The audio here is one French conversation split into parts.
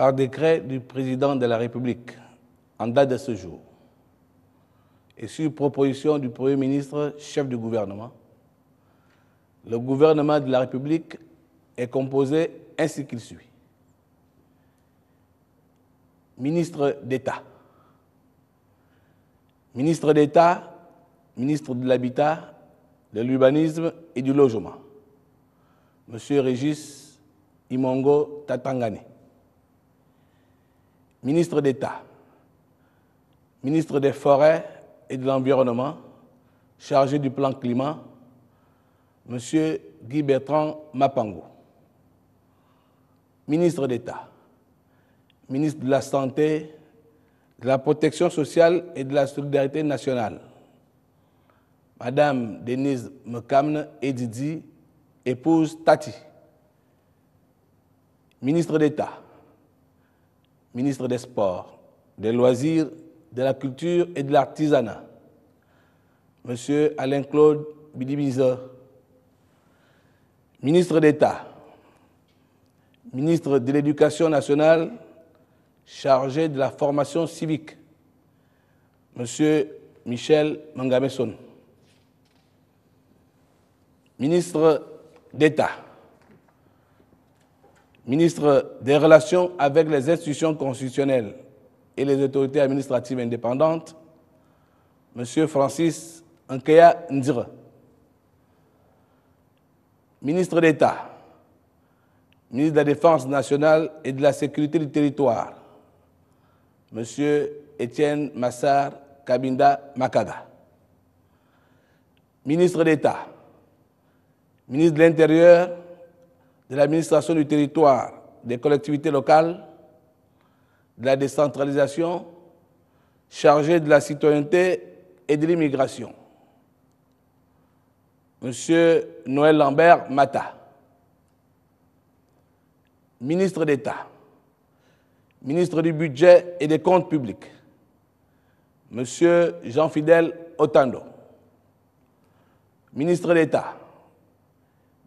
par décret du président de la République en date de ce jour et sur proposition du Premier ministre, chef du gouvernement, le gouvernement de la République est composé ainsi qu'il suit. Ministre d'État. Ministre d'État, ministre de l'Habitat, de l'Urbanisme et du Logement. Monsieur Régis Imongo Tatangani ministre d'État, ministre des Forêts et de l'Environnement, chargé du plan climat, M. Guy Bertrand Mapango, ministre d'État, ministre de la Santé, de la Protection sociale et de la Solidarité nationale, Madame Denise Mekamne Edidi, épouse Tati, ministre d'État, ministre des Sports, des Loisirs, de la Culture et de l'Artisanat. Monsieur Alain-Claude Bidibiza. ministre d'État, ministre de l'Éducation nationale, chargé de la formation civique, Monsieur Michel Mangameson, ministre d'État, ministre des Relations avec les institutions constitutionnelles et les autorités administratives indépendantes, M. Francis Nkeya Ndire, ministre d'État, ministre de la Défense nationale et de la Sécurité du territoire, M. Étienne Massar Kabinda Makada. ministre d'État, ministre de l'Intérieur, de l'administration du territoire des collectivités locales, de la décentralisation, chargé de la citoyenneté et de l'immigration. Monsieur Noël Lambert Mata, ministre d'État, ministre du Budget et des Comptes publics, Monsieur Jean-Fidèle Otando, ministre d'État,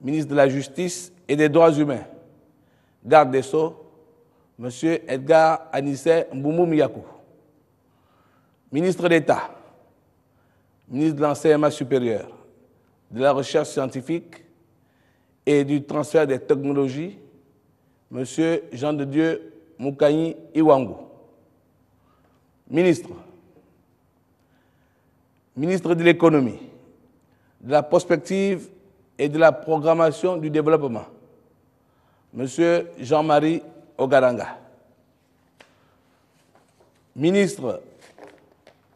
ministre de la Justice et des droits humains, garde des Sceaux, M. Edgar Anissé Mboumou ministre d'État, ministre de l'enseignement supérieur, de la recherche scientifique et du transfert des technologies, M. Jean de Dieu Moukani Iwangou, ministre, ministre de l'économie, de la prospective et de la programmation du développement, Monsieur Jean-Marie Ogaranga, ministre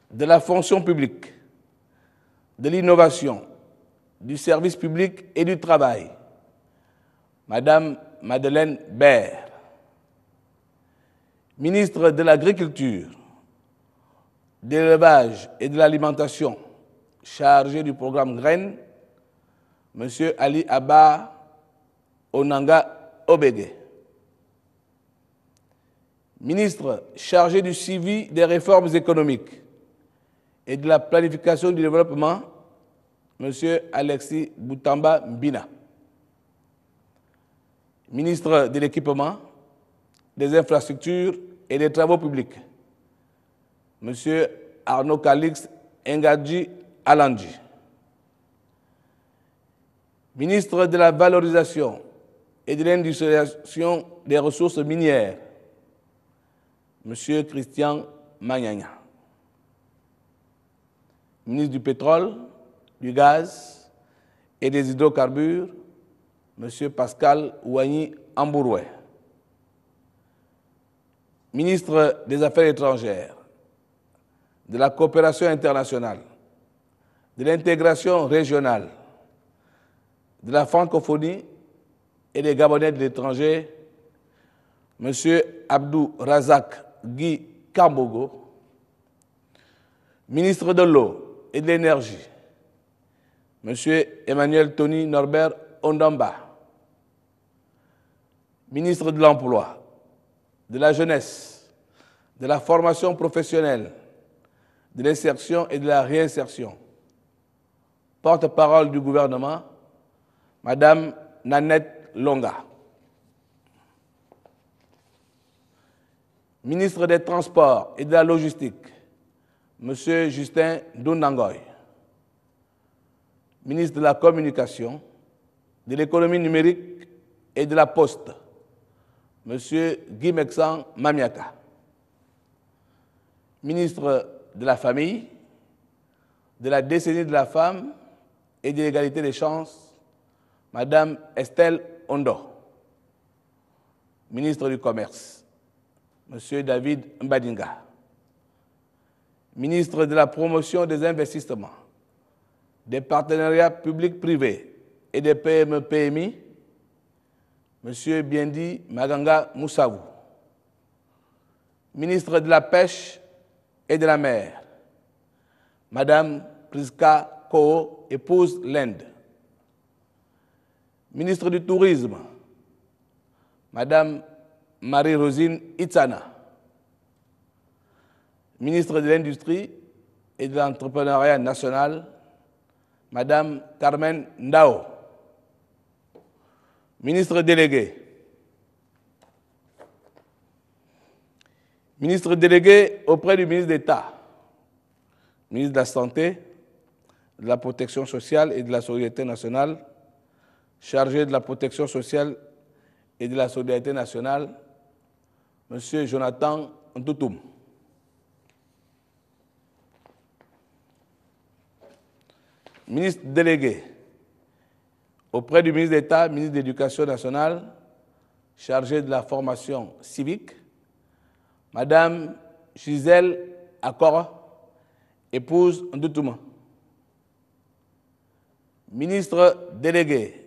de la fonction publique, de l'innovation, du service public et du travail, Madame Madeleine Baird, ministre de l'Agriculture, de l'Élevage et de l'Alimentation, chargé du programme Graines, Monsieur Ali Abba Onanga Obégué. Ministre chargé du suivi des réformes économiques et de la planification du développement, M. Alexis Boutamba Mbina. Ministre de l'équipement, des infrastructures et des travaux publics, M. Arnaud Calix Engadji Alandji. Ministre de la valorisation et de l'industrialisation des ressources minières, M. Christian Magnagna, ministre du pétrole, du gaz et des hydrocarbures, M. Pascal Ouagny Ambourouet, ministre des Affaires étrangères, de la coopération internationale, de l'intégration régionale, de la francophonie et des Gabonais de l'étranger, M. Abdou Razak Guy Kambogo, ministre de l'eau et de l'énergie, M. Emmanuel Tony Norbert Ondamba, ministre de l'Emploi, de la Jeunesse, de la Formation professionnelle, de l'insertion et de la réinsertion, porte-parole du gouvernement, Madame Nanette Longa. Ministre des Transports et de la Logistique, M. Justin Dundangoy. Ministre de la Communication, de l'économie numérique et de la Poste, monsieur Guy Mexan Mamiaka. Ministre de la Famille, de la décennie de la femme et de l'égalité des chances, Madame Estelle Ondo, ministre du Commerce, M. David Mbadinga, ministre de la Promotion des investissements, des partenariats publics-privés et des PME-PMI, M. Biendi Maganga Moussavou, ministre de la Pêche et de la Mer, Madame Priska Koho épouse l'Inde, ministre du Tourisme, Madame Marie-Rosine Itzana, ministre de l'Industrie et de l'Entrepreneuriat national, Madame Carmen Ndao, ministre délégué, ministre délégué auprès du ministre d'État, ministre de la Santé, de la Protection sociale et de la Sécurité nationale, chargé de la protection sociale et de la solidarité nationale, M. Jonathan Ndoutoum. Ministre délégué auprès du ministre d'État, ministre de l'Éducation nationale, chargé de la formation civique, Madame Gisèle Accora, épouse Ndoutouma. Ministre délégué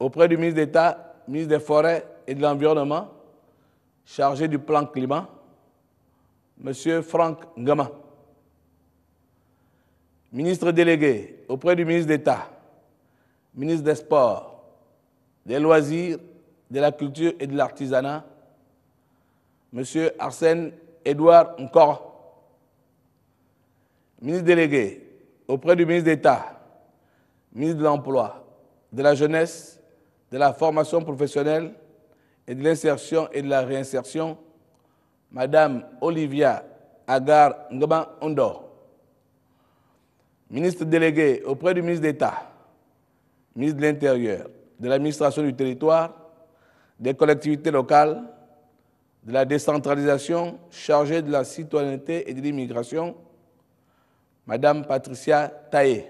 auprès du ministre d'État, ministre des Forêts et de l'Environnement, chargé du plan climat, M. Franck Ngama. Ministre délégué auprès du ministre d'État, ministre des Sports, des Loisirs, de la Culture et de l'Artisanat, M. Arsène Edouard Nkora. Ministre délégué auprès du ministre d'État, ministre de l'Emploi, de la Jeunesse de la formation professionnelle et de l'insertion et de la réinsertion, Madame Olivia Agar ngoban Ondor, ministre déléguée auprès du ministre d'État, ministre de l'Intérieur, de l'administration du territoire, des collectivités locales, de la décentralisation, chargée de la citoyenneté et de l'immigration, Madame Patricia Taé,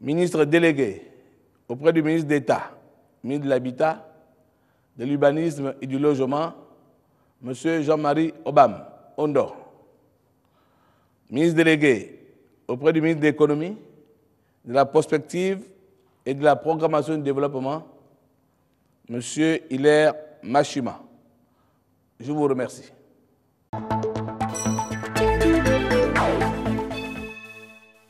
ministre déléguée auprès du ministre d'État, ministre de l'Habitat, de l'Urbanisme et du Logement, M. Jean-Marie Obam, ONDOR, ministre délégué auprès du ministre de l'Économie, de la Prospective et de la Programmation du Développement, M. Hilaire Machima. Je vous remercie.